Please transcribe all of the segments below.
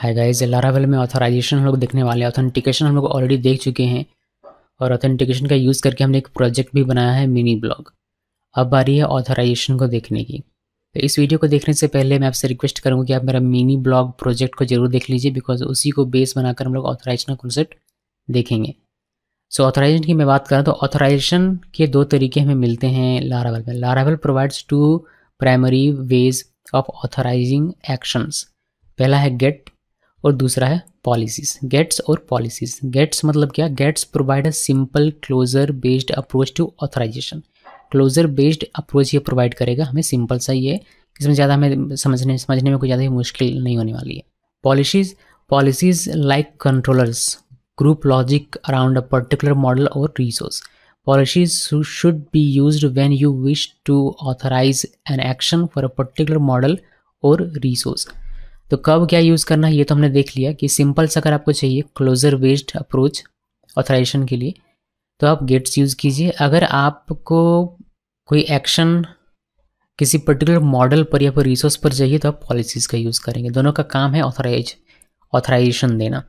हाय guys Laravel में authorization हम लोग देखने वाले हैं ऑथेंटिकेशन हम लोग ऑलरेडी देख चुके हैं और ऑथेंटिकेशन का यूज़ करके हमने एक प्रोजेक्ट भी बनाया है मिनी ब्लॉग अब आ रही है ऑथराइजेशन को देखने की तो इस वीडियो को देखने से पहले मैं आपसे रिक्वेस्ट करूँगा कि आप मेरा मिनी ब्लॉग प्रोजेक्ट को जरूर देख लीजिए बिकॉज उसी को बेस बनाकर हम लोग ऑथराइजेशन का कॉन्सेप्ट देखेंगे सो ऑथराइजेशन की मैं बात करूँ तो ऑथराइजेशन के दो तरीके हमें मिलते हैं लारावेल में Laravel provides two primary ways of authorizing actions पहला है गेट और दूसरा है पॉलिसीज गेट्स और पॉलिसीज गेट्स मतलब क्या gates provide a simple closure based approach to authorization closure based approach ये प्रोवाइड करेगा हमें सिंपल सा ये इसमें ज़्यादा हमें समझने समझने में कोई ज़्यादा मुश्किल नहीं होने वाली है policies policies like controllers group logic around a particular model और resource policies should be use when you wish to authorize an action for a particular model और रिसोर्स तो कब क्या यूज़ करना है ये तो हमने देख लिया कि सिंपल सा अगर आपको चाहिए क्लोजर बेस्ड अप्रोच ऑथराइजेशन के लिए तो आप गेट्स यूज़ कीजिए अगर आपको कोई एक्शन किसी पर्टिकुलर मॉडल पर या फिर रिसोर्स पर चाहिए तो आप पॉलिसीज़ का यूज़ करेंगे दोनों का काम है ऑथराइज ऑथराइजेशन देना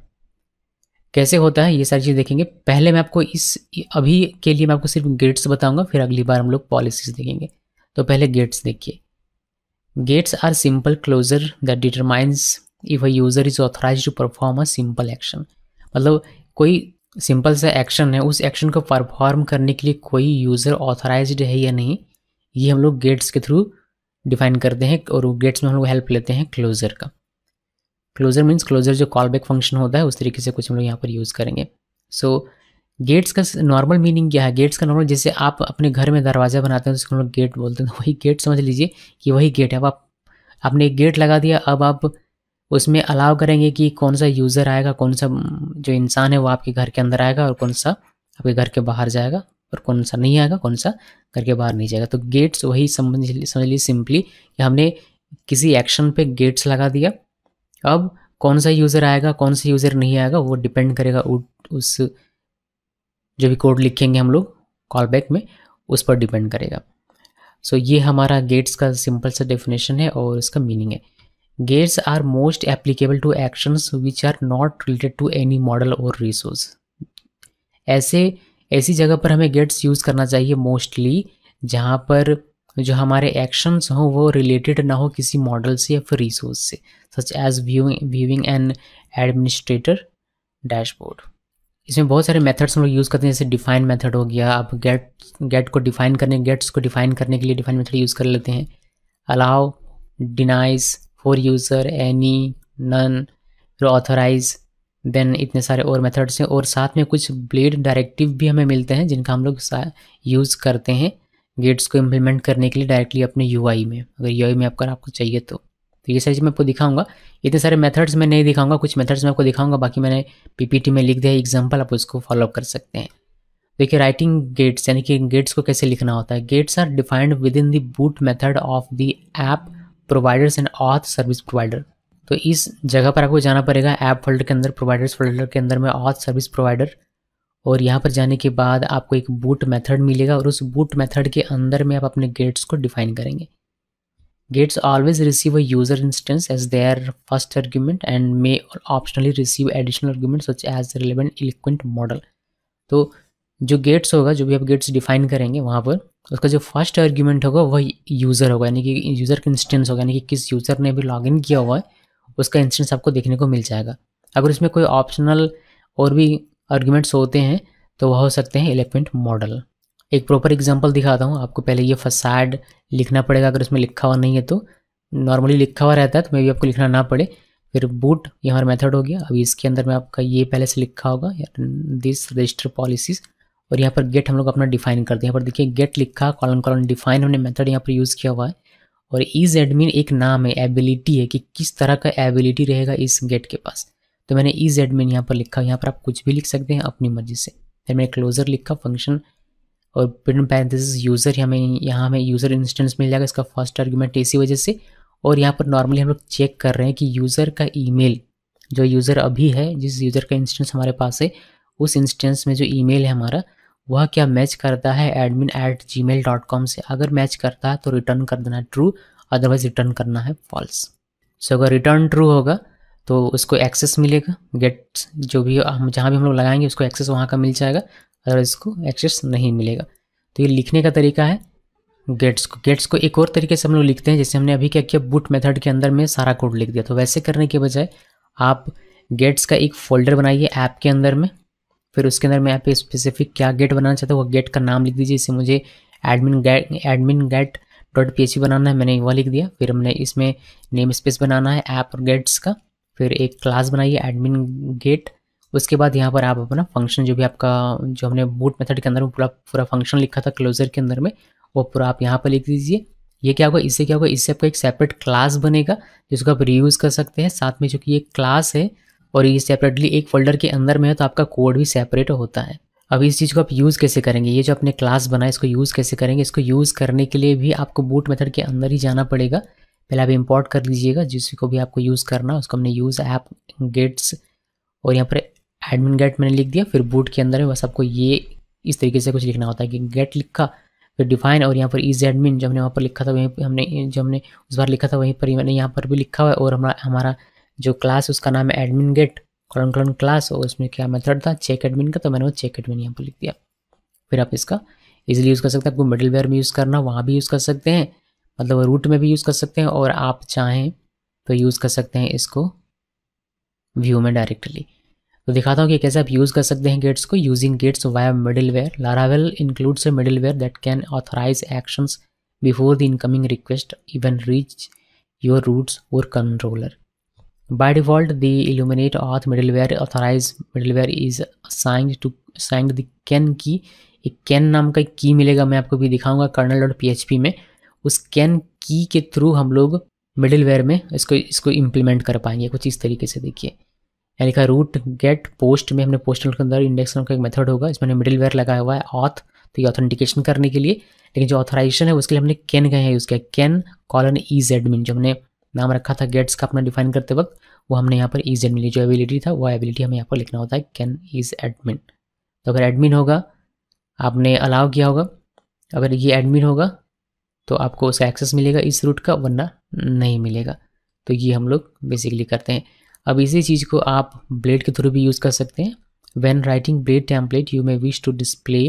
कैसे होता है ये सारी चीज़ देखेंगे पहले मैं आपको इस अभी के लिए मैं आपको सिर्फ गेट्स बताऊँगा फिर अगली बार हम लोग पॉलिसीज़ देखेंगे तो पहले गेट्स देखिए Gates are simple closure that determines if a user is authorized to perform a simple action. मतलब कोई सिंपल सा एक्शन है उस एक्शन को परफॉर्म करने के लिए कोई यूज़र ऑथराइज्ड है या नहीं ये हम लोग गेट्स के थ्रू डिफाइन करते हैं और गेट्स में हम लोग हेल्प लेते हैं क्लोजर का क्लोजर मीन्स क्लोजर जो कॉल बैक फंक्शन होता है उस तरीके से कुछ हम लोग यहाँ पर यूज़ करेंगे सो so, गेट्स का नॉर्मल मीनिंग क्या है गेट्स का नॉर्मल जैसे आप अपने घर में दरवाज़ा बनाते हैं तो उसको हम लोग गेट बोलते हैं वही गेट समझ लीजिए कि वही गेट है अब आप आपने एक गेट लगा दिया अब आप उसमें अलाव करेंगे कि कौन सा यूज़र आएगा कौन सा जो इंसान है वो आपके घर के अंदर आएगा और कौन सा आपके घर के बाहर जाएगा और कौन सा नहीं आएगा कौन सा घर के बाहर नहीं जाएगा तो गेट्स वही समझ समझ लीजिए सिंपली कि हमने किसी एक्शन पे गेट्स लगा दिया अब कौन सा यूज़र आएगा कौन सा यूज़र नहीं आएगा वो डिपेंड करेगा उस जो भी कोड लिखेंगे हम लोग कॉल बैक में उस पर डिपेंड करेगा सो so, ये हमारा गेट्स का सिंपल सा डेफिनेशन है और इसका मीनिंग है gates are most applicable to actions which are not related to any model और रिसोर्स ऐसे ऐसी जगह पर हमें गेट्स यूज़ करना चाहिए मोस्टली जहाँ पर जो हमारे एक्शंस हों वो रिलेटेड ना हो किसी मॉडल से या फिर रिसोर्स से such as viewing viewing an administrator dashboard इसमें बहुत सारे मेथड्स हम लोग यूज़ करते हैं जैसे डिफाइन मेथड हो गया आप गेट गेट को डिफाइन करने गेट्स को डिफाइन करने के लिए डिफाइन मेथड यूज़ कर लेते हैं allow denies for user any none फिर ऑथराइज देन इतने सारे और मेथड्स हैं और साथ में कुछ ब्लेड डायरेक्टिव भी हमें मिलते हैं जिनका हम लोग यूज़ करते हैं गेट्स को इम्प्लीमेंट करने के लिए डायरेक्टली अपने यू में अगर यू में आपका आपको चाहिए तो तो ये सारी चीज़ मैं आपको दिखाऊंगा इतने सारे मेथड्स मैं नहीं दिखाऊंगा कुछ मेथड्स मैं आपको दिखाऊंगा बाकी मैंने पीपीटी में लिख दिया एग्जांपल आप उसको फॉलोअप कर सकते हैं देखिए राइटिंग गेट्स यानी कि गेट्स को कैसे लिखना होता है gates are defined within the boot method of the app providers and auth service provider तो इस जगह पर आपको जाना पड़ेगा ऐप फोल्डर के अंदर प्रोवाइडर्स फोल्डर के अंदर में ऑथ सर्विस प्रोवाइडर और यहाँ पर जाने के बाद आपको एक बूट मेथड मिलेगा और उस बूट मेथड के अंदर में आप अपने गेट्स को डिफाइन करेंगे Gates always receive a user instance as their first argument and may optionally receive additional arguments such as relevant eloquent model. तो जो गेट्स होगा जो भी आप गेट्स define करेंगे वहाँ पर उसका जो first argument होगा वह user होगा यानी कि user का instance होगा यानी कि किस user ने भी लॉगिन किया हुआ है उसका इंस्टेंस आपको देखने को मिल जाएगा अगर इसमें कोई ऑप्शनल और भी आर्ग्यूमेंट्स होते हैं तो वह हो सकते हैं इलेक्वेंट मॉडल एक प्रॉपर एग्जाम्पल दिखाता हूँ आपको पहले ये फसाड लिखना पड़ेगा अगर उसमें लिखा हुआ नहीं है तो नॉर्मली लिखा हुआ रहता है तो मे भी आपको लिखना ना पड़े फिर बूट ये हमारा मेथड हो गया अभी इसके अंदर में आपका ये पहले से लिखा होगा दिस रजिस्टर पॉलिसीज़ और यहाँ पर गेट हम लोग अपना डिफाइन करते हैं यहाँ पर देखिए गेट लिखा कॉलन कॉलन डिफाइन हमने मेथड यहाँ पर यूज़ किया हुआ है और इज एडमिन एक नाम है एबिलिटी है कि किस तरह का एबिलिटी रहेगा इस गेट के पास तो मैंने इज एडमिन यहाँ पर लिखा यहाँ पर आप कुछ भी लिख सकते हैं अपनी मर्जी से फिर मैंने क्लोजर लिखा फंक्शन और बिटन पैरेंथेसिस यूज़र हमें यहाँ हमें यूज़र इंस्टेंस मिल जाएगा इसका फर्स्ट आर्ग्यूमेंट इसी वजह से और यहाँ पर नॉर्मली हम लोग चेक कर रहे हैं कि यूज़र का ईमेल जो यूज़र अभी है जिस यूज़र का इंस्टेंस हमारे पास है उस इंस्टेंस में जो ईमेल है हमारा वह क्या मैच करता है admin at Gmail dot com से अगर मैच करता है तो रिटर्न कर देना ट्रू अदरवाइज रिटर्न करना है फॉल्स सो so, अगर रिटर्न ट्रू होगा तो इसको एक्सेस मिलेगा गेट जो भी हम जहाँ भी हम लोग लगाएंगे उसको एक्सेस वहाँ का मिल जाएगा अगर इसको एक्सेस नहीं मिलेगा तो ये लिखने का तरीका है गेट्स को गेट्स को एक और तरीके से हम लोग लिखते हैं जैसे हमने अभी क्या किया बुट मेथड के अंदर में सारा कोड लिख दिया तो वैसे करने के बजाय आप गेट्स का एक फोल्डर बनाइए ऐप के अंदर में फिर उसके अंदर मैं आप स्पेसिफिक क्या गेट बनाना चाहता हूँ वो गेट का नाम लिख दीजिए इसे मुझे admin gate admin gate dot P बनाना है मैंने वह लिख दिया फिर हमने इसमें नेम स्पेस बनाना है ऐप और गेट्स का फिर एक क्लास बनाइए एडमिन गेट उसके बाद यहाँ पर आप अपना फंक्शन जो भी आपका जो हमने बूट मेथड के अंदर में पूरा पूरा फंक्शन लिखा था क्लोजर के अंदर में वो पूरा आप यहाँ पर लिख दीजिए ये क्या होगा इससे क्या होगा इससे आपका एक सेपरेट क्लास बनेगा जिसको आप रीयूज़ कर सकते हैं साथ में जो कि ये क्लास है और ये सेपरेटली एक फोल्डर के अंदर में है तो आपका कोड भी सेपरेट होता है अब इस चीज़ को आप यूज़ कैसे करेंगे ये जो आपने क्लास बनाया इसको यूज़ कैसे करेंगे इसको यूज़ करने के लिए भी आपको बूट मेथड के अंदर ही जाना पड़ेगा पहले आप इंपोर्ट कर लीजिएगा को भी आपको यूज़ करना है उसको हमने यूज़ ऐप गेट्स और यहाँ पर एडमिन गेट मैंने लिख दिया फिर बूट के अंदर में बस आपको ये इस तरीके से कुछ लिखना होता है कि गेट लिखा फिर डिफाइन और यहाँ पर इज एडमिन जो हमने वहाँ पर लिखा था वहीं पर हमने जो हमने उस बार लिखा था वहीं पर मैंने यहाँ पर भी लिखा हुआ है और हमारा हमारा जो क्लास उसका नाम है admin gate colon colon class और उसमें क्या मेथड था चेक एडमिन का तो मैंने वो चेक एडमिन यहाँ पर लिख दिया फिर आप इसका इजिली यूज़ कर सकते हैं आपको मिडिल वेयर में यूज़ करना वहाँ भी यूज़ कर सकते हैं मतलब रूट में भी यूज़ कर सकते हैं और आप चाहें तो यूज़ कर सकते हैं इसको व्यू में डायरेक्टली तो दिखाता हूँ कि कैसे आप यूज़ कर सकते हैं गेट्स को using gates via middleware Laravel includes a middleware that can authorize actions before the incoming request even reach your routes और controller the illuminate auth middleware middleware middleware is assigned to signed the can की एक can नाम का की मिलेगा मैं आपको भी दिखाऊंगा कर्नल डॉट पी में उस कैन की के थ्रू हम लोग मिडिल वेयर में इसको इसको इम्प्लीमेंट कर पाएंगे कुछ इस तरीके से देखिए यानी कहा रूट गेट पोस्ट में हमने पोस्टल के अंदर इंडेक्स का एक मेथड होगा इसमें हमने मिडिल वेयर लगाया हुआ है ऑथ तो ये ऑथेंटिकेशन करने के लिए लेकिन जो ऑथराइजेशन है उसके लिए हमने कैन का यहाँ यूज़ किया कैन कॉलन ई जेड जो हमने नाम रखा था गेट्स का अपना डिफाइन करते वक्त वो हमने यहाँ पर ईज एडमिन जो एबिलिटी था वो एबिलिटी हमें यहाँ पर लिखना होता है कैन इज एडमिन तो अगर एडमिन होगा आपने अलाउ किया होगा अगर ये एडमिन होगा तो आपको उसे एक्सेस मिलेगा इस रूट का वरना नहीं मिलेगा तो ये हम लोग बेसिकली करते हैं अब इसी चीज़ को आप ब्लेड के थ्रू भी यूज़ कर सकते हैं when writing blade template you may wish to display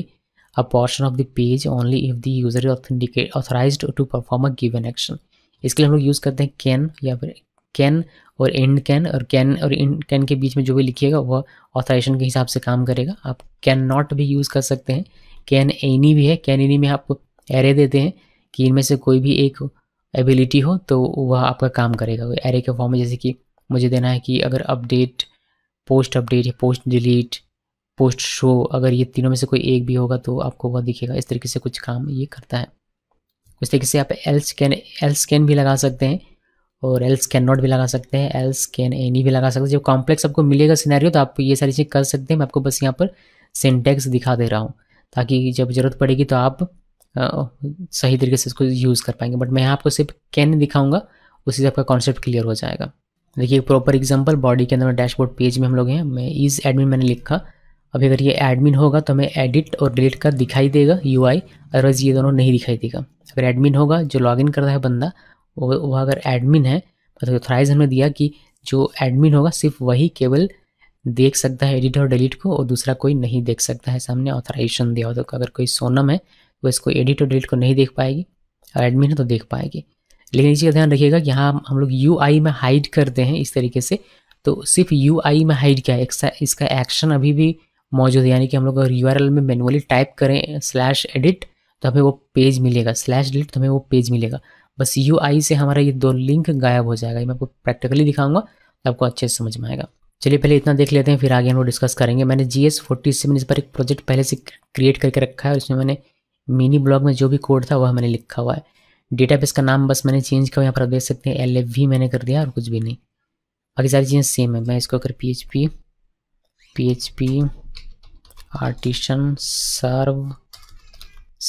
a portion of the page only if the user is authenticate authorized to perform a given action इसके लिए हम लोग यूज़ करते हैं कैन या फिर कैन और एंड कैन और कैन और एंड कैन के बीच में जो भी लिखिएगा वह ऑथराइजेशन के हिसाब से काम करेगा आप कैन नॉट भी यूज़ कर सकते हैं कैन एनी भी है कैन एनी में आप एरे देते हैं कि इनमें से कोई भी एक एबिलिटी हो तो वह आपका काम करेगा एरे के फॉर्म में जैसे कि मुझे देना है कि अगर अपडेट पोस्ट अपडेट या पोस्ट डिलीट पोस्ट शो अगर ये तीनों में से कोई एक भी होगा तो आपको वह दिखेगा इस तरीके से कुछ काम ये करता है उस तरीके से आप एल्स कैन एल्स कैन भी लगा सकते हैं और एल्स कैन नॉट भी लगा सकते हैं एल्स कैन एनी भी लगा सकते हैं जब कॉम्प्लेक्स आपको मिलेगा सिनेरियो तो आप ये सारी चीज़ें कर सकते हैं मैं आपको बस यहाँ पर सिंटेक्स दिखा दे रहा हूँ ताकि जब ज़रूरत पड़ेगी तो आप सही तरीके से इसको यूज़ कर पाएंगे बट मैं यहाँ आपको सिर्फ कैन दिखाऊंगा उसी से आपका कॉन्सेप्ट क्लियर हो जाएगा देखिए प्रॉपर एग्जांपल बॉडी के अंदर डैशबोर्ड पेज में हम लोग हैं मैं इज़ एडमिन मैंने लिखा अभी अगर ये एडमिन होगा तो हमें एडिट और डिलीट का दिखाई देगा यू आई अदरवाइज ये दोनों नहीं दिखाई देगा अगर एडमिन होगा जो इन कर रहा है बंदा वो वह अगर एडमिन है मतलब ऑथोराइज हमने दिया कि जो एडमिन होगा सिर्फ वही केवल देख सकता है एडिट और डिलीट को और दूसरा कोई नहीं देख सकता है सामने ऑथराइजेशन दिया होता तो अगर कोई सोनम है वो इसको एडिट और डिलीट को नहीं देख पाएगी और एडमिन है तो देख पाएगी लेकिन इसी का ध्यान रखिएगा कि हाँ हम लोग यू में हाइड करते हैं इस तरीके से तो सिर्फ यू में हाइड क्या है इसका एक्शन अभी भी मौजूद है यानी कि हम लोग अगर यू में मैनुअली टाइप करें स्लैश एडिट तो हमें वो पेज मिलेगा स्लैश डिलीट तो हमें वो पेज मिलेगा बस यू से हमारा ये दो लिंक गायब हो जाएगा मैं आपको प्रैक्टिकली दिखाऊंगा तो आपको अच्छे से समझ में आएगा चलिए पहले इतना देख लेते हैं फिर आगे हम लोग डिस्कस करेंगे मैंने जी एस फोर्टी सेवन इस पर एक प्रोजेक्ट पहले से क्रिएट करके रखा है और इसमें मैंने मिनी ब्लॉग में जो भी कोड था वह मैंने लिखा हुआ है डेटाबेस का नाम बस मैंने चेंज किया यहाँ पर आप देख सकते हैं एल मैंने कर दिया और कुछ भी नहीं बाकी सारी चीज़ें सेम है मैं इसको अगर P H P P H P artisan serve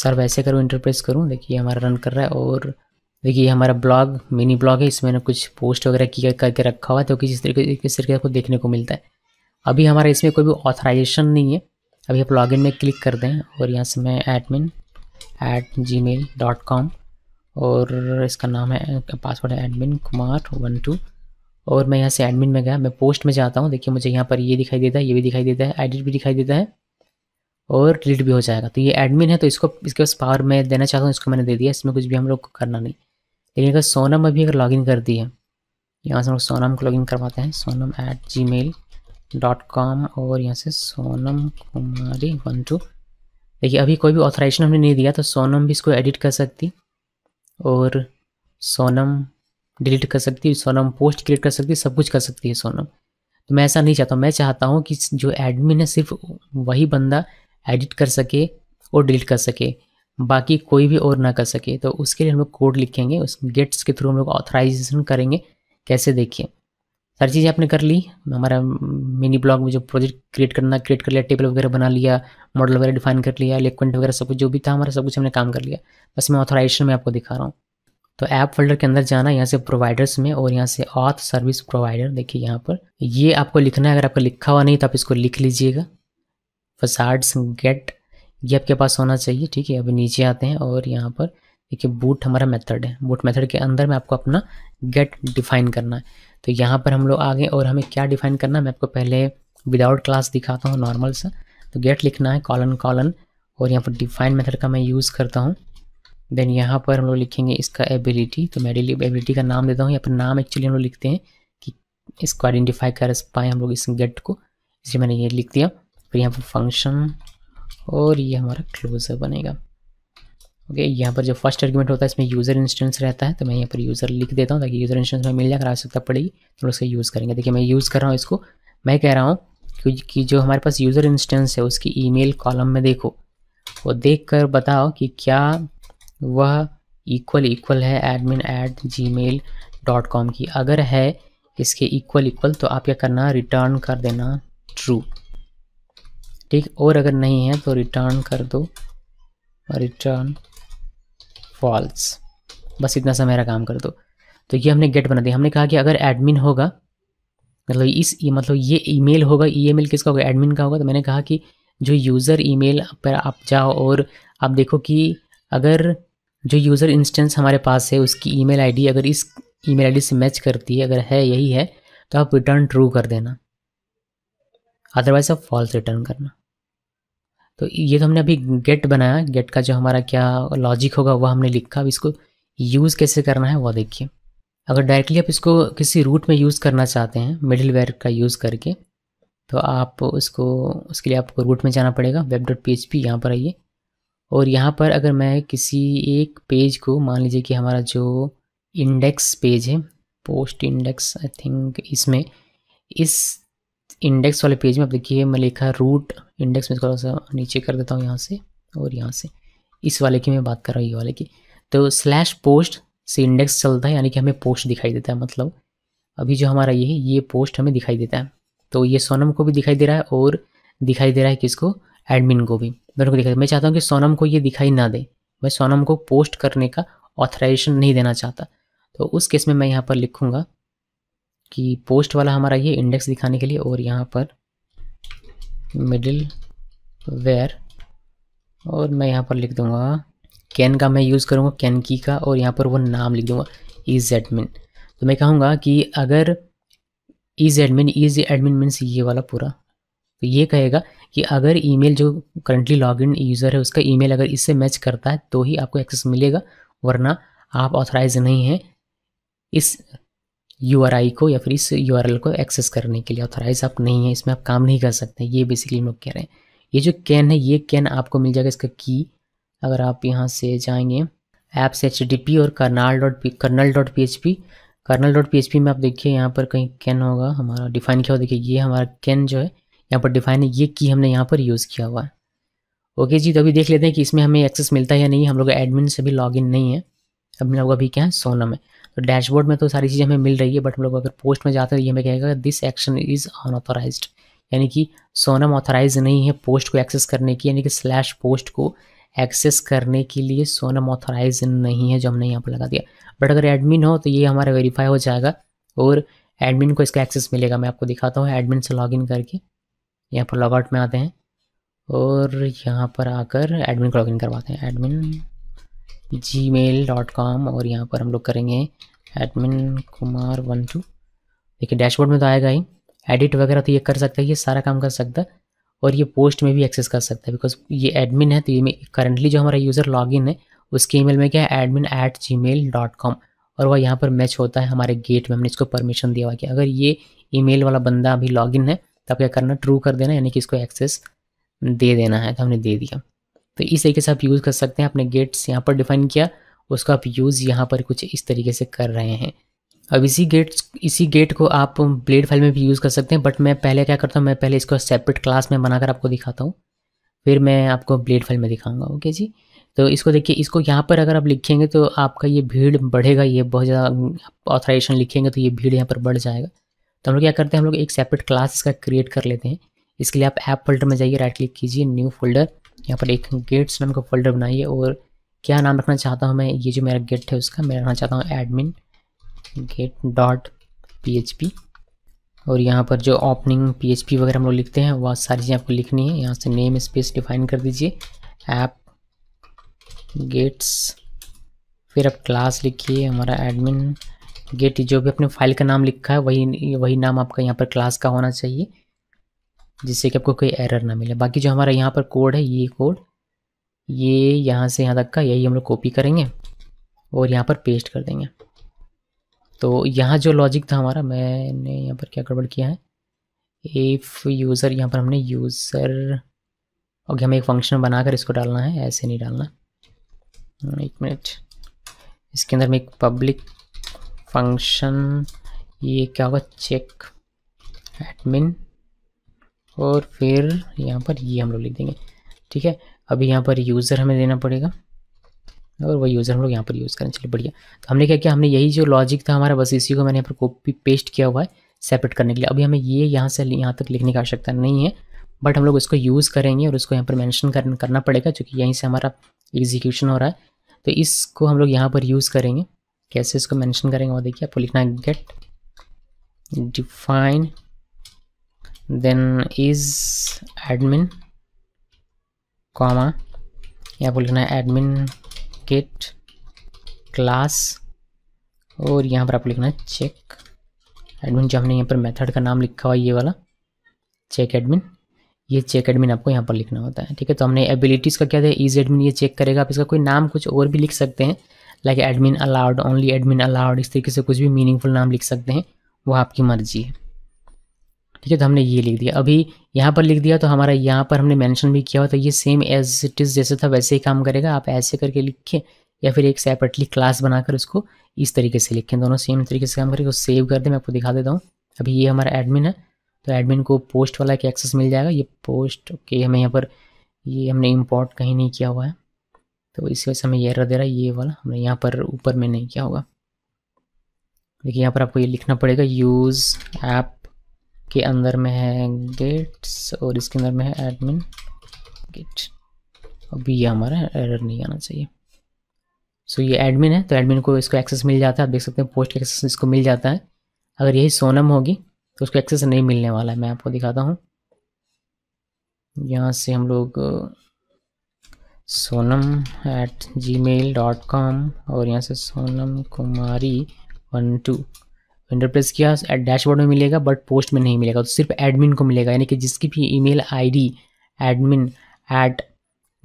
serve ऐसे करूँ इंटरप्रेस करूँ देखिए हमारा रन कर रहा है और देखिए ये हमारा ब्लॉग मिनी ब्लॉग है इसमें मैंने कुछ पोस्ट वगैरह किया करके रखा हुआ है तो किसी तरीके किस तरीके से देखने को मिलता है अभी हमारा इसमें कोई भी ऑथराइजेशन नहीं है अभी आप लॉगिन में क्लिक कर दें और यहाँ से मैं admin at Gmail dot com और इसका नाम है पासवर्ड है एडमिन कुमार वन टू और मैं यहाँ से एडमिन में गया मैं पोस्ट में जाता हूँ देखिए मुझे यहाँ पर ये दिखाई देता है ये भी दिखाई देता है एडिट भी दिखाई देता है और डिलीट भी हो जाएगा तो ये एडमिन है तो इसको इसके पास पावर मैं देना चाहता हूँ इसको मैंने दे दिया इसमें कुछ भी हम लोग को करना नहीं लेकिन अगर सोनम अभी अगर लॉगिन कर दी है यहाँ से हम लोग सोनम को लॉगिन करवाते हैं Sonam at Gmail dot com और यहाँ से सोनम कुमारी वन टू देखिए अभी कोई भी ऑथराइजेशन हमने नहीं दिया तो सोनम भी इसको एडिट कर सकती और सोनम डिलीट कर सकती है सोनम पोस्ट क्रिएट कर सकती है सब कुछ कर सकती है सोनम तो मैं ऐसा नहीं चाहता मैं चाहता हूँ कि जो एडमिन है सिर्फ वही बंदा एडिट कर सके और डिलीट कर सके बाकी कोई भी और ना कर सके तो उसके लिए हम लोग कोड लिखेंगे उस गेट्स के थ्रू हम लोग ऑथराइजेशन करेंगे कैसे देखें सारी चीज़ें आपने कर ली हमारा मिनी ब्लॉग में जो प्रोजेक्ट क्रिएट करना क्रिएट कर लिया टेबल वगैरह बना लिया मॉडल वगैरह डिफाइन कर लिया इलेक्वेंट वगैरह सब कुछ जो भी था हमारा सब कुछ हमने काम कर लिया बस मैं ऑथोराइजेशन में आपको दिखा रहा हूँ तो ऐप फोल्डर के अंदर जाना यहाँ से प्रोवाइडर्स में और यहाँ से ऑथ सर्विस प्रोवाइडर देखिए यहाँ पर ये आपको लिखना है अगर आपका लिखा हुआ नहीं तो आप इसको लिख लीजिएगा फसाड्स गेट ये आपके पास होना चाहिए ठीक है अभी नीचे आते हैं और यहाँ पर देखिए बूट हमारा मेथड है बूट मेथड के अंदर में आपको अपना गेट डिफाइन करना है तो यहाँ पर हम लोग आ गए और हमें क्या डिफाइन करना है मैं आपको पहले विदाउट क्लास दिखाता हूँ नॉर्मल से तो गेट लिखना है कॉलन कॉलन और यहाँ पर डिफाइन मेथड का मैं यूज़ करता हूँ देन यहाँ पर हम लोग लिखेंगे इसका एबिलिटी तो मैं डेली एबिलिटी का नाम देता हूँ यहाँ पर नाम एक्चुअली हम लोग लिखते हैं कि इसको आइडेंटिफाई कर पाए हम लोग इस गेट को इसलिए मैंने ये लिख दिया फिर यहाँ पर फंक्शन और ये हमारा क्लोजर बनेगा ओके okay, यहाँ पर जो फर्स्ट आर्ग्यूमेंट होता है इसमें यूज़र इंस्टेंस रहता है तो मैं यहाँ पर यूज़र लिख देता हूँ ताकि यूज़र इंस्टेंस में मिल जाकर आवश्यकता पड़ेगी तो उसका यूज़ करेंगे देखिए मैं यूज़ कर रहा हूँ इसको मैं कह रहा हूँ कि जो हमारे पास यूज़र इंस्टेंस है उसकी ईमेल कॉलम में देखो वो देख कर बताओ कि क्या वह इक्वल इक्वल है admin at Gmail dot com की अगर है इसके इक्वल इक्वल तो आप क्या करना रिटर्न कर देना ट्रू ठीक और अगर नहीं है तो रिटर्न कर दो रिटर्न फॉल्स बस इतना सा मेरा काम कर दो तो ये हमने गेट बना दिया हमने कहा कि अगर एडमिन होगा मतलब इस मतलब ये ईमेल होगा ईमेल किसका होगा एडमिन का होगा तो मैंने कहा कि जो यूज़र ईमेल पर आप जाओ और आप देखो कि अगर जो यूज़र इंस्टेंस हमारे पास है उसकी ईमेल आईडी अगर इस ईमेल आईडी से मैच करती है अगर है यही है तो आप रिटर्न ट्रू कर देना अदरवाइज आप फॉल्स रिटर्न करना तो ये तो हमने अभी गेट बनाया गेट का जो हमारा क्या लॉजिक होगा वह हमने लिखा अब इसको यूज़ कैसे करना है वह देखिए अगर डायरेक्टली आप इसको किसी रूट में यूज़ करना चाहते हैं मिडिल वेयर का यूज़ करके तो आप उसको उसके लिए आपको रूट में जाना पड़ेगा web dot P H P यहाँ पर आइए और यहाँ पर अगर मैं किसी एक पेज को मान लीजिए कि हमारा जो इंडेक्स पेज है पोस्ट इंडेक्स आई थिंक इसमें इस इंडेक्स वाले पेज में आप देखिए मैं लिखा रूट इंडेक्स में थोड़ा सा नीचे कर देता हूँ यहाँ से और यहाँ से इस वाले की मैं बात कर रहा हूँ ये वाले की तो स्लैश पोस्ट से इंडेक्स चलता है यानी कि हमें पोस्ट दिखाई देता है मतलब अभी जो हमारा ये है ये पोस्ट हमें दिखाई देता है तो ये सोनम को भी दिखाई दे रहा है और दिखाई दे रहा है किसको एडमिन को भी दोनों को दिखाई मैं चाहता हूँ कि सोनम को ये दिखाई ना दे मैं सोनम को पोस्ट करने का ऑथराइजेशन नहीं देना चाहता तो उस केस में मैं यहाँ पर लिखूँगा कि पोस्ट वाला हमारा ये इंडेक्स दिखाने के लिए और यहाँ पर मिडिल वेयर और मैं यहाँ पर लिख दूँगा कैन का मैं यूज़ करूँगा कैन की का और यहाँ पर वो नाम लिख दूँगा इज एडमिन तो मैं कहूँगा कि अगर is admin is admin means ये वाला पूरा तो ये कहेगा कि अगर ईमेल जो करंटली लॉग इन यूज़र है उसका ईमेल अगर इससे मैच करता है तो ही आपको एक्सेस मिलेगा वरना आप ऑथराइज नहीं हैं इस यू को या फिर इस यू को एक्सेस करने के लिए ऑथोराइज आप नहीं है इसमें आप काम नहीं कर सकते ये बेसिकली हम लोग कह रहे हैं ये जो कैन है ये कैन आपको मिल जाएगा इसका की अगर आप यहाँ से जाएंगे ऐप से एच और kernel dot P kernel dot P H P kernel dot P H P में आप देखिए यहाँ पर कहीं कैन होगा हमारा डिफाइन किया हुआ देखिए ये हमारा कैन जो है यहाँ पर डिफाइन है ये की हमने यहाँ पर यूज़ किया हुआ है ओके जी तो अभी देख लेते हैं कि इसमें हमें एक्सेस मिलता है या नहीं हम लोग एडमिन से भी इन नहीं है अभी लोग अभी क्या है सोनम है तो डैशबोर्ड में तो सारी चीज़ें हमें मिल रही है बट हम लोग अगर पोस्ट में जाते हैं तो ये हमें कहेगा दिस एक्शन इज़ अनऑथोराइज यानी कि सोनम ऑथोराइज नहीं है पोस्ट को एक्सेस करने की यानी कि स्लैश पोस्ट को एक्सेस करने के लिए सोनम ऑथोराइज नहीं है जो हमने यहाँ पर लगा दिया बट अगर एडमिन हो तो ये हमारा वेरीफाई हो जाएगा और एडमिन को इसका एक्सेस मिलेगा मैं आपको दिखाता हूँ एडमिन से लॉगिन करके यहाँ पर लॉगआउट में आते हैं और यहाँ पर आकर एडमिन को लॉगिन करवाते हैं admin Gmail dot com और यहाँ पर हम लोग करेंगे एडमिन कुमार वन टू देखिए डैशबोर्ड में तो आएगा ही एडिट वगैरह तो ये कर सकता है ये सारा काम कर सकता है और ये पोस्ट में भी एक्सेस कर सकता है बिकॉज ये एडमिन है तो ये करंटली जो हमारा यूज़र लॉगिन है उसके ईमेल में क्या है admin at Gmail dot com और वह यहाँ पर मैच होता है हमारे गेट में हमने इसको परमिशन दिया हुआ कि अगर ये ईमेल वाला बंदा अभी लॉगिन है तो आप क्या करना ट्रू कर देना यानी कि इसको एक्सेस दे देना है तो हमने दे दिया तो इस तरीके से आप यूज़ कर सकते हैं अपने गेट्स यहाँ पर डिफाइन किया उसका आप यूज़ यहाँ पर कुछ इस तरीके से कर रहे हैं अब इसी गेट इसी गेट को आप ब्लेड फाइल में भी यूज़ कर सकते हैं बट मैं पहले क्या करता हूँ मैं पहले इसको सेपरेट क्लास में बनाकर आपको दिखाता हूँ फिर मैं आपको ब्लेड फाइल में दिखाऊंगा ओके जी तो इसको देखिए इसको यहाँ पर अगर आप लिखेंगे तो आपका ये भीड़ बढ़ेगा ये बहुत ज़्यादा ऑथराइजेशन लिखेंगे तो ये भीड़ यहाँ पर बढ़ जाएगा तो हम लोग क्या करते हैं हम लोग एक सेपरेट क्लास इसका क्रिएट कर लेते हैं इसके लिए आप ऐप फोल्डर में जाइए राइट क्लिक कीजिए न्यू फोल्डर यहाँ पर एक गेट्स नाम का फोल्डर बनाइए और क्या नाम रखना चाहता हूँ मैं ये जो मेरा गेट है उसका मैं रखना चाहता हूँ एडमिन गेट डॉट पी और यहाँ पर जो ओपनिंग पी वगैरह हम लोग लिखते हैं वह सारी चीज़ें आपको लिखनी है यहाँ से नेम स्पेस डिफाइन कर दीजिए ऐप गेट्स फिर आप क्लास लिखिए हमारा एडमिन गेट जो भी अपने फाइल का नाम लिखा है वही वही नाम आपका यहाँ पर क्लास का होना चाहिए जिससे कि आपको कोई एरर ना मिले बाकी जो हमारा यहाँ पर कोड है ये कोड ये यहाँ से यहाँ तक का यही हम लोग कॉपी करेंगे और यहाँ पर पेस्ट कर देंगे तो यहाँ जो लॉजिक था हमारा मैंने यहाँ पर क्या गड़बड़ किया है इफ़ यूज़र यहाँ पर हमने यूज़र ओके हमें एक फंक्शन बनाकर इसको डालना है ऐसे नहीं डालना एक मिनट इसके अंदर में एक पब्लिक फंक्शन ये क्या होगा चेक एडमिन और फिर यहाँ पर ये हम लोग लिख देंगे ठीक है अभी यहाँ पर यूज़र हमें देना पड़ेगा और वो यूज़र हम लोग यहाँ पर यूज़ करें चलिए बढ़िया तो हमने क्या किया हमने यही जो लॉजिक था हमारा बस इसी को मैंने यहाँ पर कॉपी पेस्ट किया हुआ है सेपरेट करने के लिए अभी हमें ये यहाँ से यहाँ तक लिखने की आवश्यकता नहीं है बट हम लोग इसको यूज़ करेंगे और उसको यहाँ पर मैंशन करना पड़ेगा चूँकि यहीं से हमारा एग्जीक्यूशन हो रहा है तो इसको हम लोग यहाँ पर यूज़ करेंगे कैसे इसको मैंशन करेंगे वो देखिए आपको लिखना है gate define then is admin comma यहाँ पर लिखना है एडमिन किट क्लास और यहाँ पर आपको लिखना है चेक एडमिन जो हमने यहाँ पर मेथड का नाम लिखा हुआ ये वाला चेक एडमिन ये चेक एडमिन आपको यहाँ पर लिखना होता है ठीक है तो हमने एबिलिटीज़ का क्या था इज एडमिन ये चेक करेगा आप इसका कोई नाम कुछ और भी लिख सकते हैं like admin allowed only admin allowed इस तरीके से कुछ भी मीनिंगफुल नाम लिख सकते हैं वो आपकी मर्जी है ठीक है तो हमने ये लिख दिया अभी यहाँ पर लिख दिया तो हमारा यहाँ पर हमने मैंशन भी किया हुआ तो ये सेम एज इट इज़ जैसे था वैसे ही काम करेगा आप ऐसे करके लिखें या फिर एक सेपरेटली क्लास बनाकर उसको इस तरीके से लिखें दोनों सेम तरीके से काम करेंगे सेव कर दें मैं आपको दिखा देता हूँ अभी ये हमारा एडमिन है तो एडमिन को पोस्ट वाला एक एक्सेस मिल जाएगा ये पोस्ट ओके okay, हमें यहाँ पर ये हमने इम्पोर्ट कहीं नहीं किया हुआ है तो इस वजह से हमें ये एरर दे रहा है ये वाला हमने यहाँ पर ऊपर में नहीं किया होगा देखिए यहाँ पर आपको ये लिखना पड़ेगा यूज़ ऐप के अंदर में है गेट्स और इसके अंदर में है एडमिन गेट अभी ये हमारा एरर नहीं आना चाहिए सो so, ये एडमिन है तो एडमिन को इसको एक्सेस मिल जाता है आप देख सकते हैं पोस्ट एक्सेस इसको मिल जाता है अगर यही सोनम होगी तो उसको एक्सेस नहीं मिलने वाला है मैं आपको दिखाता हूँ यहाँ से हम लोग Sonam at Gmail dot com और यहाँ से Sonam Kumari one two enter press किया डैशबोर्ड में मिलेगा बट पोस्ट में नहीं मिलेगा तो सिर्फ एडमिन को मिलेगा यानी कि जिसकी भी email ID admin at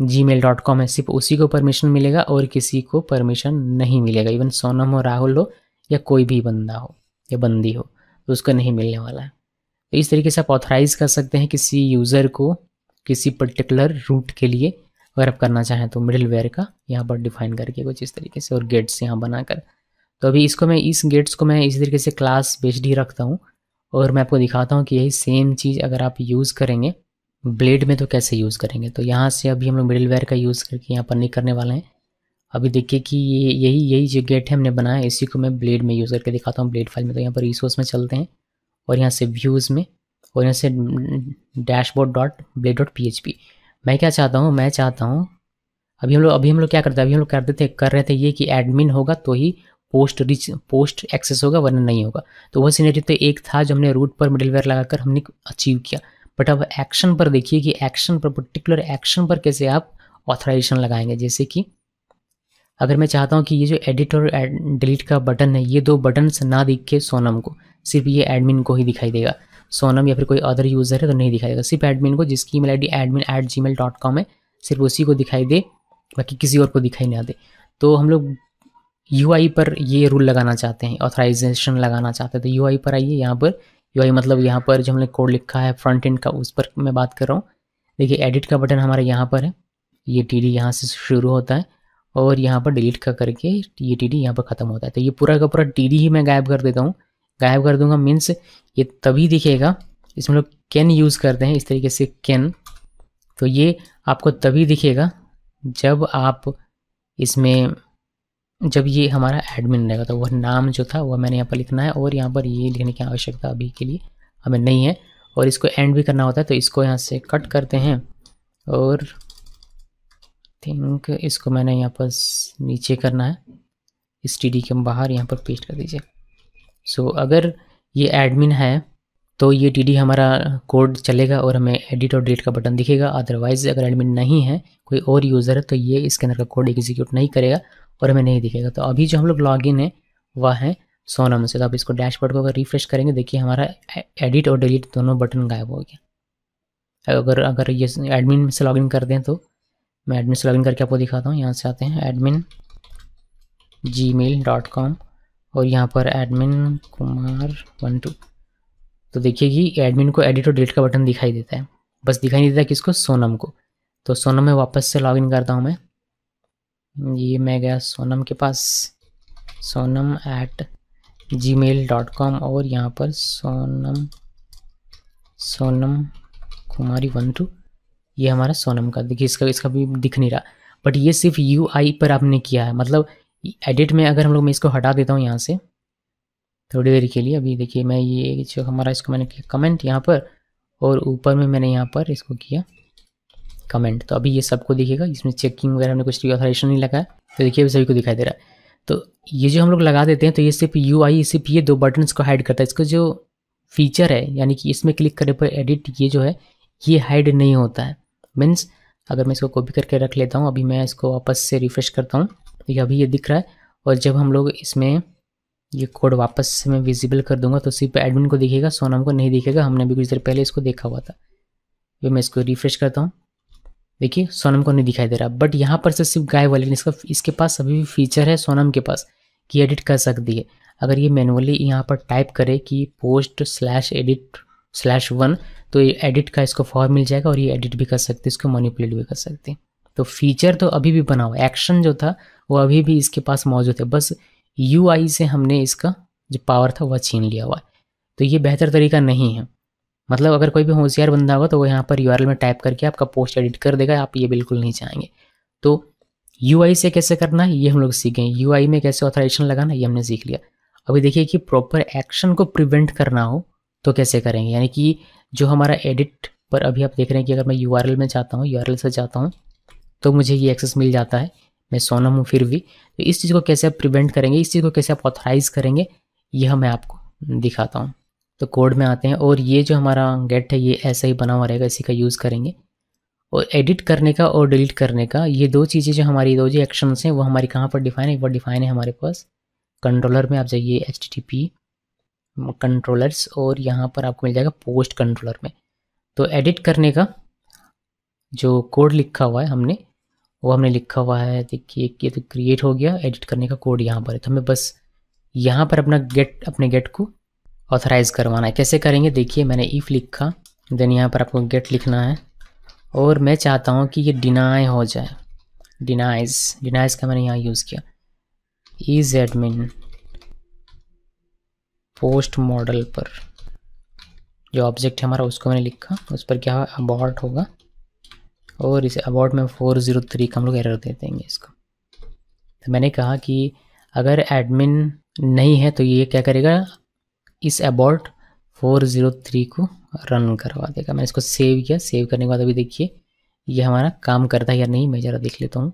Gmail dot com है सिर्फ उसी को परमिशन मिलेगा और किसी को परमिशन नहीं मिलेगा इवन सोनम हो राहुल हो या कोई भी बंदा हो या बंदी हो तो उसको नहीं मिलने वाला है तो इस तरीके से आप ऑथराइज़ कर सकते हैं किसी यूज़र को किसी पर्टिकुलर रूट के लिए अगर आप करना चाहें तो मिडिल वेयर का यहाँ पर डिफाइन करके कुछ इस तरीके से और गेट्स यहाँ बनाकर तो अभी इसको मैं इस गेट्स को मैं इसी तरीके से क्लास बेस्ड ही रखता हूँ और मैं आपको दिखाता हूँ कि यही सेम चीज़ अगर आप यूज़ करेंगे ब्लेड में तो कैसे यूज़ करेंगे तो यहाँ से अभी हम लोग मिडिल वेयर का यूज़ करके यहाँ पर नहीं करने वाले हैं अभी देखिए कि ये यही यही जो गेट है हमने बनाया इसी को मैं ब्लेड में यूज़ करके दिखाता हूँ ब्लेड फाइल में तो यहाँ पर रिसोर्स में चलते हैं और यहाँ से व्यूज़ में और यहाँ से dashboard dot blade dot P मैं क्या चाहता हूँ मैं चाहता हूँ अभी हम लोग अभी हम लोग क्या करते हैं अभी हम लोग करते थे कर रहे थे ये कि एडमिन होगा तो ही पोस्ट रिच पोस्ट एक्सेस होगा वरना नहीं होगा तो वह सीनरी तो एक था जो हमने रूट पर मिडिलवेयर लगाकर हमने अचीव किया बट अब एक्शन पर देखिए कि एक्शन पर पर्टिकुलर एक्शन पर कैसे आप ऑथराइजेशन लगाएंगे जैसे कि अगर मैं चाहता हूँ कि ये जो एडिट और डिलीट का बटन है ये दो बटन्स ना दिख के सोनम को सिर्फ ये एडमिन को ही दिखाई देगा सोनम या फिर कोई अदर यूज़र है तो नहीं दिखाई देगा सिर्फ एडमिन को जिसकी email ID admin at Gmail dot com है सिर्फ उसी को दिखाई दे बाकी किसी और को दिखाई ना दे तो हम लोग यू पर ये रूल लगाना चाहते हैं ऑथराइजेशन लगाना चाहते हैं तो यू पर आइए यहाँ पर यू मतलब यहाँ पर जो हमने कोड लिखा है फ्रंट एंड का उस पर मैं बात कर रहा हूँ देखिए एडिट का बटन हमारे यहाँ पर है ये टी डी यहाँ से शुरू होता है और यहाँ पर डिलीट का करके ये टी डी यहाँ पर ख़त्म होता है तो ये पूरा का पूरा टी डी ही मैं गायब कर देता हूँ गायब कर दूँगा मीन्स ये तभी दिखेगा इसमें लोग कैन यूज़ करते हैं इस तरीके से कैन तो ये आपको तभी दिखेगा जब आप इसमें जब ये हमारा एडमिन रहेगा तो वह नाम जो था वह मैंने यहाँ पर लिखना है और यहाँ पर ये लिखने की आवश्यकता अभी के लिए हमें नहीं है और इसको एंड भी करना होता है तो इसको यहाँ से कट करते हैं और थिंक इसको मैंने यहाँ पर नीचे करना है इस टी के बाहर यहाँ पर पेस्ट कर दीजिए सो so, अगर ये एडमिन है तो ये टी हमारा कोड चलेगा और हमें एडिट और डिलीट का बटन दिखेगा अदरवाइज़ अगर एडमिन नहीं है कोई और यूज़र है तो ये इसके अंदर का कोड एग्जीक्यूट नहीं करेगा और हमें नहीं दिखेगा तो अभी जो हम लोग लॉग इन है वह है सोनम से तो आप इसको डैशबोर्ड को अगर रिफ्रेश करेंगे देखिए हमारा एडिट और डिलीट दोनों बटन गायब हो गया अगर अगर ये एडमिन से लॉगिन कर दें तो मैं एडमिन से लॉगिन करके आपको दिखाता हूँ यहाँ से आते हैं admin Gmail dot com और यहाँ पर एडमिन कुमार वन टू तो देखिए कि एडमिन को एडिट और डिलीट का बटन दिखाई देता है बस दिखाई नहीं देता किसको सोनम को तो सोनम में वापस से लॉगिन करता हूँ मैं ये मैं गया सोनम के पास Sonam at Gmail dot com और यहाँ पर सोनम सोनम कुमारी वन टू ये हमारा सोनम का देखिए इसका इसका भी दिख नहीं रहा बट ये सिर्फ यू आई पर आपने किया है मतलब एडिट में अगर हम लोग मैं इसको हटा देता हूँ यहाँ से थोड़ी देर के लिए अभी देखिए मैं ये जो हमारा इसको मैंने किया कमेंट यहाँ पर और ऊपर में मैंने यहाँ पर इसको किया कमेंट तो अभी ये सबको दिखेगा इसमें चेकिंग वगैरह हमने कुछ रिऑथराइजेशन नहीं लगाया तो देखिए अभी सभी को दिखाई दे रहा है तो ये जो हम लोग लगा देते हैं तो ये सिर्फ यू आई सिर्फ ये दो बटन्स को हाइड करता है इसका जो फीचर है यानी कि इसमें क्लिक करने पर एडिट ये जो है ये हाइड नहीं होता है मीन्स अगर मैं इसको कॉपी करके रख लेता हूँ अभी मैं इसको वापस से रिफ्रेश करता हूँ तो ये अभी ये दिख रहा है और जब हम लोग इसमें ये कोड वापस से मैं विजिबल कर दूंगा तो सिर्फ एडमिन को दिखेगा सोनम को नहीं दिखेगा हमने अभी कुछ देर पहले इसको देखा हुआ था ये मैं इसको रिफ्रेश करता हूँ देखिए सोनम को नहीं दिखाई दे रहा बट यहाँ पर से सिर्फ गाय वाली इसका इसके पास अभी भी फीचर है सोनम के पास कि एडिट कर सकती है अगर ये मैनुअली यहाँ पर टाइप करे कि post slash edit slash one तो ये एडिट का इसको फॉर्म मिल जाएगा और ये एडिट भी कर सकते इसको मॉनिपुलेट भी कर सकते हैं तो फीचर तो अभी भी बना हुआ एक्शन जो था वो अभी भी इसके पास मौजूद है बस यू से हमने इसका जो पावर था वह छीन लिया हुआ है तो ये बेहतर तरीका नहीं है मतलब अगर कोई भी होशियार बंदा होगा तो वो यहाँ पर यू में टाइप करके आपका पोस्ट एडिट कर देगा आप ये बिल्कुल नहीं चाहेंगे तो यू से कैसे करना है ये हम लोग सीखें यू में कैसे ऑथराइजेशन लगाना ये हमने सीख लिया अभी देखिए कि प्रॉपर एक्शन को प्रिवेंट करना हो तो कैसे करेंगे यानी कि जो हमारा एडिट पर अभी आप देख रहे हैं कि अगर मैं यू में जाता हूँ यू से जाता हूँ तो मुझे ये एक्सेस मिल जाता है मैं सोनम हूँ फिर भी तो इस चीज़ को कैसे आप प्रिवेंट करेंगे इस चीज़ को कैसे आप ऑथराइज करेंगे यह मैं आपको दिखाता हूँ तो कोड में आते हैं और ये जो हमारा गेट है ये ऐसा ही बना हुआ रहेगा इसी का यूज़ करेंगे और एडिट करने का और डिलीट करने का ये दो चीज़ें जो हमारी दो जो एक्शंस हैं वो हमारी कहाँ पर डिफाइन है वो डिफाइन है हमारे पास कंट्रोलर में आप जाइए एच टी पी कंट्रोलर्स और यहाँ पर आपको मिल जाएगा पोस्ट कंट्रोलर में तो एडिट करने का जो कोड लिखा हुआ है हमने वो हमने लिखा हुआ है देखिए ये तो क्रिएट हो गया एडिट करने का कोड यहाँ पर है तो हमें बस यहाँ पर अपना गेट अपने गेट को ऑथराइज करवाना है कैसे करेंगे देखिए मैंने ईफ लिखा देन यहाँ पर आपको गेट लिखना है और मैं चाहता हूँ कि ये डिनाई हो जाए डिनाइज डिनाइज का मैंने यहाँ यूज़ किया इज एडमिन पोस्ट मॉडल पर जो ऑब्जेक्ट है हमारा उसको मैंने लिखा उस पर क्या अबॉर्ट होगा और इसे अबॉर्ट में फोर ज़ीरो थ्री का हम लोग एरर दे देंगे इसको तो मैंने कहा कि अगर एडमिन नहीं है तो ये क्या करेगा इस अबाउट 403 को रन करवा देगा मैंने इसको सेव किया सेव करने के बाद अभी देखिए ये हमारा काम करता है या नहीं मैं ज़रा देख लेता हूँ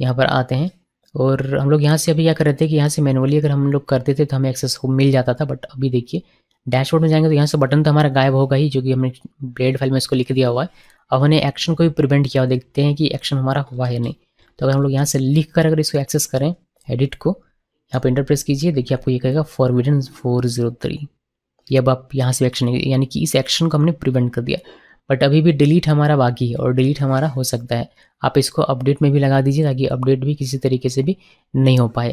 यहाँ पर आते हैं और हम लोग यहाँ से अभी क्या कर रहे थे कि यहाँ से मैनुअली अगर हम लोग करते थे तो हमें एक्सेस हो मिल जाता था बट अभी देखिए डैशबोर्ड में जाएंगे तो यहाँ से बटन तो हमारा गायब होगा ही जो कि हमने ब्लेड फाइल में इसको लिख दिया हुआ है अब हमने एक्शन को भी प्रिवेंट किया देखते हैं कि एक्शन हमारा हुआ है नहीं तो अगर हम लोग यहाँ से लिख कर अगर इसको एक्सेस करें एडिट को यहाँ पर इंटर प्रेस कीजिए देखिए आपको ये कहेगा फॉरविडन फोर जीरो थ्री ये अब आप यहाँ से एक्शन यानी कि इस एक्शन को हमने प्रिवेंट कर दिया बट अभी भी डिलीट हमारा बाकी है और डिलीट हमारा हो सकता है आप इसको अपडेट में भी लगा दीजिए ताकि अपडेट भी किसी तरीके से भी नहीं हो पाए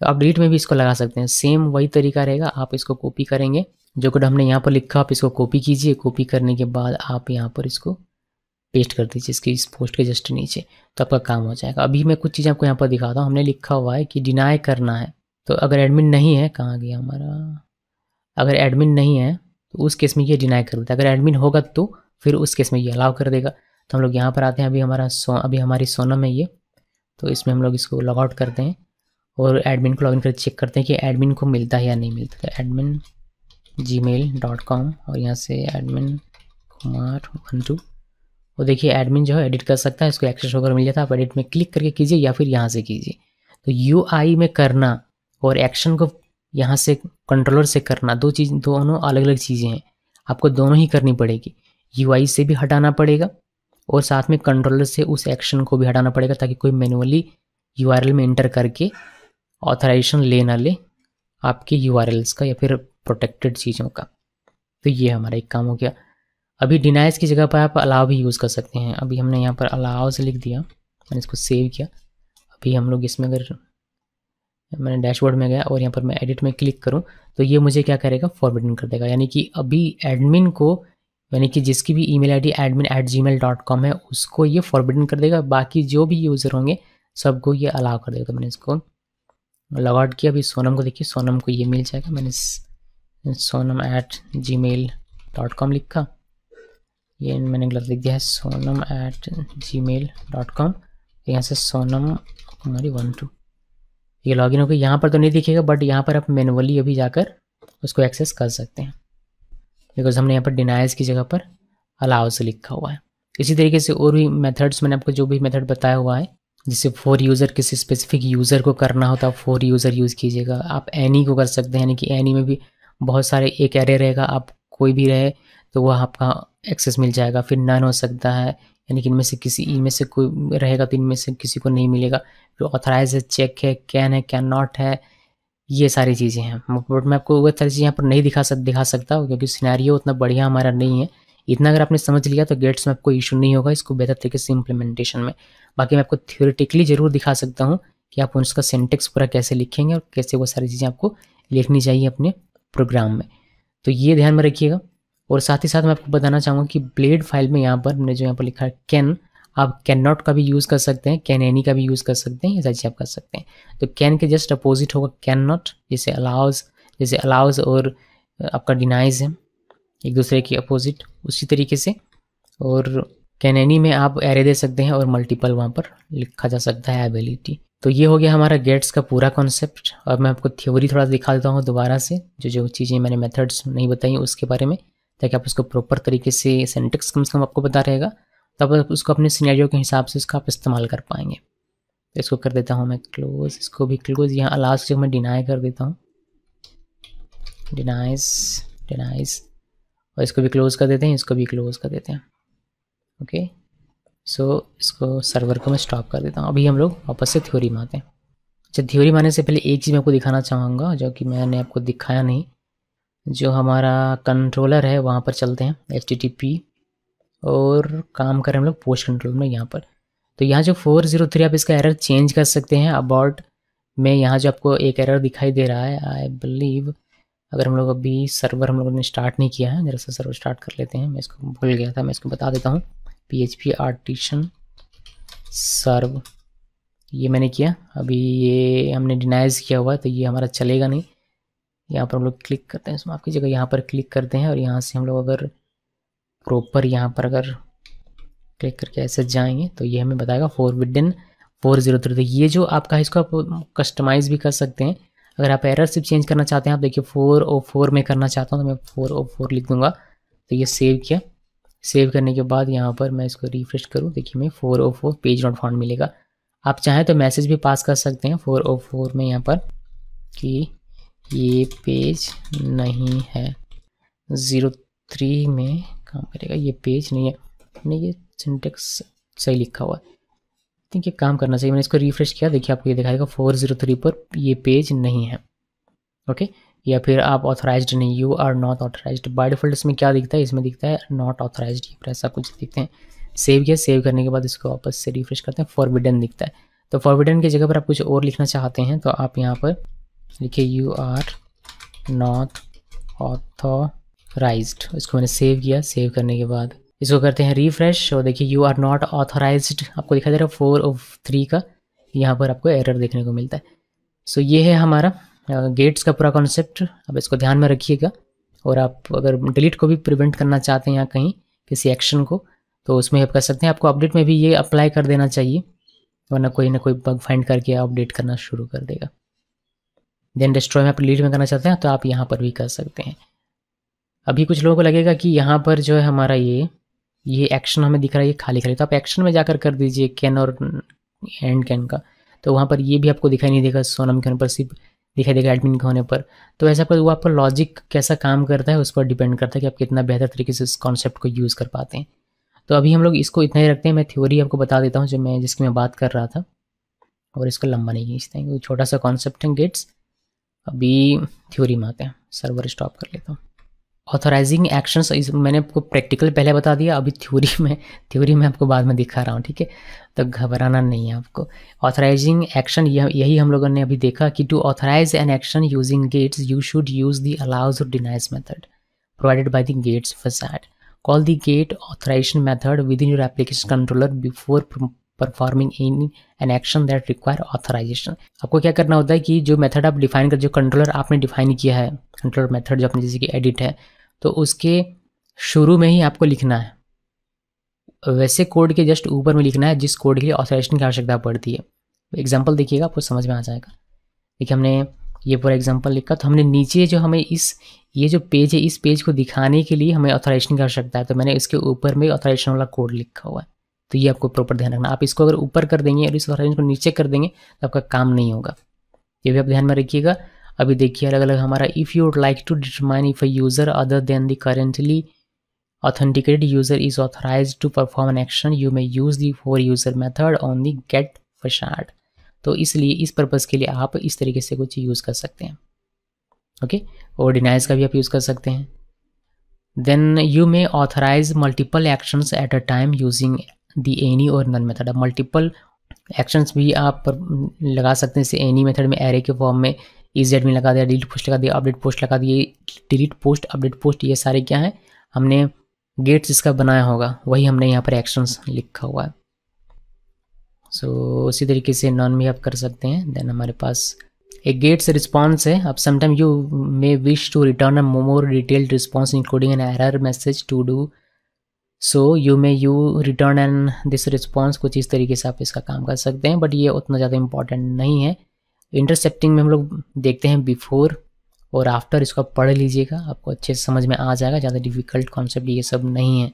तो आप डिलीट में भी इसको लगा सकते हैं सेम वही तरीका रहेगा आप इसको कॉपी करेंगे जो कोड हमने यहाँ पर लिखा आप इसको कॉपी कीजिए कॉपी करने के बाद आप यहाँ पर इसको पेस्ट कर दीजिए इसकी इस पोस्ट के जस्ट नीचे तो आपका काम हो जाएगा अभी मैं कुछ चीज़ें आपको यहाँ पर दिखाता हूँ हमने लिखा हुआ है कि डिनाई करना है तो अगर एडमिन नहीं है कहाँ गया हमारा अगर एडमिन नहीं है तो उस केस में ये डिनाई कर देता है अगर एडमिन होगा तो फिर उस केस में ये अलाउ कर देगा तो हम लोग यहाँ पर आते हैं अभी हमारा सो अभी हमारी सोनम है ये तो इसमें हम लोग इसको लॉगआउट करते हैं और एडमिन को लॉगिन कर चेक करते हैं कि एडमिन को मिलता है या नहीं मिलता तो admin Gmail dot com और यहाँ से एडमिन कुमार वन टू वो देखिए एडमिन जो है एडिट कर सकता है इसको एक्सेस वगैरह मिल जाता है आप एडिट में क्लिक करके कीजिए या फिर यहाँ से कीजिए तो यू में करना और एक्शन को यहाँ से कंट्रोलर से करना दो चीज़ दोनों अलग अलग चीज़ें हैं आपको दोनों ही करनी पड़ेगी यू से भी हटाना पड़ेगा और साथ में कंट्रोलर से उस एक्शन को भी हटाना पड़ेगा ताकि कोई मैनुअली यू में इंटर करके ऑथराइजेशन ले ना ले आपके यू का या फिर प्रोटेक्टेड चीज़ों का तो ये हमारा एक काम हो गया अभी डिनाइज की जगह पर आप अलाव भी यूज़ कर सकते हैं अभी हमने यहाँ पर अलाव से लिख दिया मैंने इसको सेव किया अभी हम लोग इसमें अगर मैंने डैशबोर्ड में गया और यहाँ पर मैं एडिट में क्लिक करूँ तो ये मुझे क्या करेगा फॉरवर्डिंग कर देगा यानी कि अभी एडमिन को यानी कि जिसकी भी email ID admin at Gmail dot com है उसको ये फॉरवर्डिंग कर देगा बाकी जो भी यूज़र होंगे सबको ये अलाव कर देगा तो मैंने इसको लॉग आउट किया अभी सोनम को देखिए सोनम को ये मिल जाएगा मैंने Sonam at Gmail dot com लिखा ये मैंने गलत लिख दिया है Sonam at Gmail dot com यहाँ से सोनम कुमारी वन टू ये लॉगिन इन गया यहाँ पर तो नहीं दिखेगा बट यहाँ पर आप मैनुअली अभी जाकर उसको एक्सेस कर सकते हैं बिकॉज हमने यहाँ पर डिनाइज की जगह पर से लिखा हुआ है इसी तरीके से और भी मेथड्स मैंने आपको जो भी मेथड बताया हुआ है जिससे फोर यूज़र किसी स्पेसिफिक यूज़र को करना होता है फोर यूज़र यूज़ कीजिएगा आप एनी को कर सकते हैं यानी कि एनी में भी बहुत सारे एक एरे रहेगा आप कोई भी रहे तो वह आपका एक्सेस मिल जाएगा फिर नन हो सकता है यानी कि इनमें से किसी इनमें से कोई रहेगा तो इनमें से किसी को नहीं मिलेगा फिर ऑथराइज है चेक है कैन है कैन नॉट है ये सारी चीज़ें हैं बट मैं आपको वह सारी चीज़ें यहाँ पर नहीं दिखा सक दिखा सकता हूँ क्योंकि सिनारी उतना बढ़िया हमारा नहीं है इतना अगर आपने समझ लिया तो गेट्स में आपको इशू नहीं होगा इसको बेहतर तरीके से इम्प्लीमेंटेशन में बाकी मैं आपको थियोरेटिकली ज़रूर दिखा सकता हूँ कि आप उसका सेंटेक्स पूरा कैसे लिखेंगे और कैसे वो सारी चीज़ें आपको लिखनी चाहिए अपने प्रोग्राम में तो ये ध्यान में रखिएगा और साथ ही साथ मैं आपको बताना चाहूँगा कि ब्लेड फाइल में यहाँ पर हमने जो यहाँ पर लिखा है कैन आप कैन नॉट का भी यूज़ कर सकते हैं कैन एनी का भी यूज़ कर सकते हैं ये सारी चीज़ आप कर सकते हैं तो कैन के जस्ट अपोजिट होगा कैन नॉट जैसे अलाउज जैसे अलाउज और आपका डिनाइज है एक दूसरे की अपोजिट उसी तरीके से और कैन एनी में आप एरे दे सकते हैं और मल्टीपल वहाँ पर लिखा जा सकता है एबिलिटी तो ये हो गया हमारा गेट्स का पूरा कॉन्सेप्ट और मैं आपको थ्योरी थोड़ा दिखा देता हूँ दोबारा से जो जो चीज़ें मैंने मेथड्स नहीं बताई उसके बारे में ताकि आप उसको प्रॉपर तरीके से सेंटेक्स कम से कम आपको पता रहेगा तो आप उसको अपने सीनारियों के हिसाब से उसका आप इस्तेमाल कर पाएंगे तो इसको कर देता हूँ मैं क्लोज इसको भी क्लोज यहाँ लास्ट जो मैं डिनाई कर देता हूँ डिनाइज डिनाइज और इसको भी क्लोज़ कर देते हैं इसको भी क्लोज़ कर देते हैं ओके सो so, इसको सर्वर को मैं स्टॉप कर देता हूँ अभी हम लोग वापस से थ्योरी में आते हैं अच्छा थ्योरी में आने से पहले एक चीज़ मैं आपको दिखाना चाहूँगा जो कि मैंने आपको दिखाया नहीं जो हमारा कंट्रोलर है वहाँ पर चलते हैं एच और काम करें हम लोग पोस्ट कंट्रोल में यहाँ पर तो यहाँ जो 403 आप इसका एरर चेंज कर सकते हैं अबाउट में यहाँ जो आपको एक एरर दिखाई दे रहा है आई बिलीव अगर हम लोग अभी सर्वर हम लोगों ने स्टार्ट नहीं किया है जरा सा सर्वर स्टार्ट कर लेते हैं मैं इसको भूल गया था मैं इसको बता देता हूँ P H P artisan serve ये मैंने किया अभी ये हमने डिनाइज किया हुआ है तो ये हमारा चलेगा नहीं यहाँ पर हम लोग क्लिक करते हैं माफ़ कीजिएगा यहाँ पर क्लिक करते हैं और यहाँ से हम लोग अगर प्रॉपर यहाँ पर अगर क्लिक करके ऐसे जाएंगे तो ये हमें बताएगा four in four zero three तो ये जो आपका है इसको आप कस्टमाइज़ भी कर सकते हैं अगर आप एरर सिर्फ चेंज करना चाहते हैं आप देखिए फोर ओ फोर में करना चाहता हूँ तो मैं फोर ओ फोर लिख दूँगा तो ये सेव किया सेव करने के बाद यहाँ पर मैं इसको रिफ्रेश करूँ देखिए मैं four O four page not found मिलेगा आप चाहें तो मैसेज भी पास कर सकते हैं फोर ओ फोर में यहाँ पर कि ये पेज नहीं है ज़ीरो थ्री में काम करेगा ये पेज नहीं है नहीं ये सिंटेक्स सही लिखा हुआ है थिंक ये काम करना चाहिए मैंने इसको रिफ्रेश किया देखिए आपको ये दिखाएगा फोर जीरो थ्री पर ये पेज नहीं है ओके या फिर आप ऑथराइज नहीं you are not authorize by default इसमें क्या दिखता है इसमें दिखता है नॉट ऑथराइज ऐसा कुछ दिखते हैं सेव किया सेव करने के बाद इसको वापस से रिफ्रेश करते हैं फॉरविडन दिखता है तो फॉरविडन की जगह पर आप कुछ और लिखना चाहते हैं तो आप यहाँ पर लिखिए यू आर नॉट ऑथोराइज इसको मैंने सेव किया सेव करने के बाद इसको करते हैं रिफ्रेश और देखिए यू आर नॉट ऑथोराइज आपको दिखा दे रहा है फोर ऑफ थ्री का यहाँ पर आपको एरर देखने को मिलता है सो so, ये है हमारा गेट्स का पूरा कॉन्सेप्ट अब इसको ध्यान में रखिएगा और आप अगर डिलीट को भी प्रिवेंट करना चाहते हैं या कहीं किसी एक्शन को तो उसमें आप कर सकते हैं आपको अपडेट में भी ये अप्लाई कर देना चाहिए वरना कोई ना कोई बग फाइंड करके अपडेट करना शुरू कर देगा देन डिस्ट्रॉय में आप डिलीट में करना चाहते हैं तो आप यहाँ पर भी कर सकते हैं अभी कुछ लोगों को लगेगा कि यहाँ पर जो है हमारा ये ये एक्शन हमें दिख रहा है ये खाली खाली तो आप एक्शन में जाकर कर दीजिए कैन और एंड कैन का तो वहाँ पर ये भी आपको दिखाई नहीं देगा सोनम के होने पर सिर्फ दिखाई देगा एडमिन के होने पर तो ऐसा पर वो आपका लॉजिक कैसा काम करता है उस पर डिपेंड करता है कि आप कितना बेहतर तरीके से इस कॉन्सेप्ट को यूज़ कर पाते हैं तो अभी हम लोग इसको इतना ही रखते हैं मैं थ्योरी आपको बता देता हूँ जो मैं जिसकी मैं बात कर रहा था और इसको लंबा नहीं खींचता है छोटा सा कॉन्सेप्ट है गेट्स अभी थ्योरी में आते हैं सर्वर स्टॉप कर लेता हूँ ऑथोराइजिंग एक्शंस मैंने आपको प्रैक्टिकल पहले बता दिया अभी थ्योरी में थ्योरी में आपको बाद में दिखा रहा हूँ ठीक है तो घबराना नहीं है आपको ऑथोराइजिंग एक्शन यही हम लोगों ने अभी देखा कि to authorize an action using gates you should use the allows और denies method provided by the gates facade call the gate authorization method within your application controller before performing in an action that require authorization आपको क्या करना होता है कि जो method आप define कर जो कंट्रोलर आपने डिफाइन किया है कंट्रोलर मेथड जो अपने जैसे कि एडिट है तो उसके शुरू में ही आपको लिखना है वैसे कोड के जस्ट ऊपर में लिखना है जिस कोड के लिए ऑथराइजेशन की आवश्यकता पड़ती है एग्जाम्पल देखिएगा आपको समझ में आ जाएगा देखिए हमने ये पूरा एग्जाम्पल लिखा तो हमने नीचे जो हमें इस ये जो पेज है इस पेज को दिखाने के लिए हमें ऑथराइजेशन की आवश्यकता है तो मैंने इसके ऊपर में ऑथराइजेशन वाला कोड लिखा हुआ है तो ये आपको प्रॉपर ध्यान रखना आप इसको अगर ऊपर कर देंगे और इस रेंज को नीचे कर देंगे तो आपका काम नहीं होगा ये भी आप ध्यान में रखिएगा अभी देखिए अलग अलग हमारा if you like to determine if a user other than the currently authenticated user is authorize to perform an action you may use the for user method on the gate facade तो इसलिए इस purpose के लिए आप इस तरीके से कुछ यूज़ कर सकते हैं ओके और डिनाइज का भी आप यूज़ कर सकते हैं then you may authorize multiple actions at a time using the any और नन मेथड अब मल्टीपल एक्शंस भी आप लगा सकते हैं जैसे एनी मेथड में एरे के फॉर्म में इज एडमी में लगा दिया डिलीट पोस्ट लगा दिया अपडेट पोस्ट लगा दिए डिलीट पोस्ट अपडेट पोस्ट ये सारे क्या हैं हमने गेट्स इसका बनाया होगा वही हमने यहाँ पर एक्शंस लिखा हुआ है सो so, उसी तरीके से नॉन भी आप कर सकते हैं देन हमारे पास एक गेट्स रिस्पॉन्स है अब sometime you may wish to return a more detailed response including an error message to do so you may you return and this response कुछ इस तरीके से आप इसका काम कर सकते हैं बट ये उतना ज़्यादा इंपॉर्टेंट नहीं है इंटरसेप्टिंग में हम लोग देखते हैं बिफोर और आफ्टर इसको आप पढ़ लीजिएगा आपको अच्छे से समझ में आ जाएगा ज़्यादा डिफिकल्ट कॉन्सेप्ट ये सब नहीं है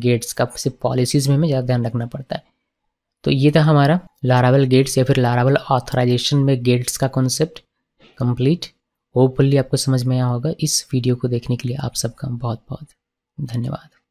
गेट्स का सिर्फ पॉलिसीज़ में हमें ज़्यादा ध्यान रखना पड़ता है तो ये था हमारा लारावल गेट्स या फिर लारावल ऑथराइजेशन में गेट्स का कॉन्सेप्ट कंप्लीट होपफुली आपको समझ में आया होगा इस वीडियो को देखने के लिए आप सबका बहुत बहुत धन्यवाद